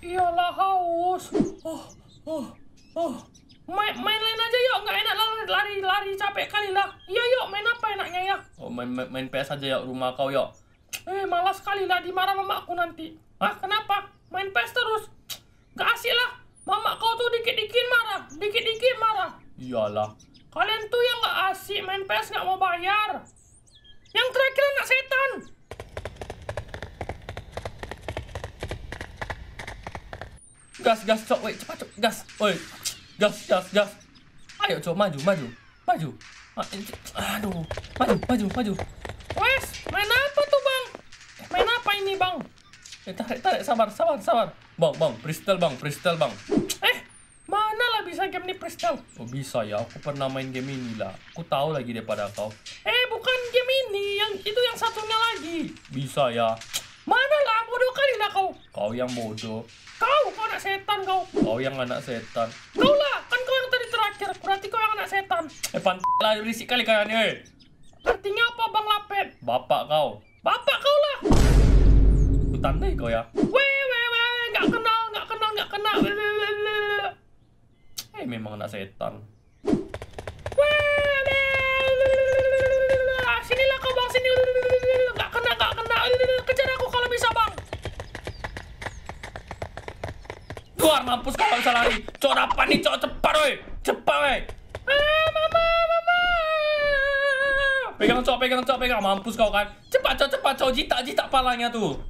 iyalah haus oh oh oh main, main lain aja yuk nggak enak lah lari lari capek kali lah iya yuk main apa enaknya ya oh main main, main PS aja yuk rumah kau yuk eh malas sekali lah dimarah mama aku nanti ah kenapa main PS terus nggak asik lah mama kau tuh dikit dikit marah dikit dikit marah iyalah kalian tuh yang nggak asik main PS nggak mau bayar yang terakhir gas gas cok woi cepat cok gas woi gas gas gas ayo cok maju maju maju ah, eh, aduh maju maju maju wes main apa tuh bang eh, main apa ini bang eh, tarik tarik sabar sabar sabar bang bang crystal bang crystal bang eh mana lah bisa game ini crystal? oh bisa ya aku pernah main game ini lah aku tahu lagi daripada kau eh bukan game ini yang itu yang satunya lagi bisa ya mana lah bodoh kali lah kau kau yang bodoh kau setan kau. Kau yang anak setan. Kau lah, kan kau yang tadi terakhir. Berarti kau yang anak setan. Eh pantai lah berisik kali kalian ini. Artinya apa Bang Lapet? Bapak kau. Bapak kau lah. Hutan deh kau ya. Weh weh weh, nggak kenal, nggak kenal, nggak kenal. Eh memang anak setan. keluar mampus kalau bisa lari cok apa nih cok cepat woi cepat woi ah, mama mama pegang cok pegang cok pegang mampus kau kan cepat cok cepat cok jita, jita palanya tuh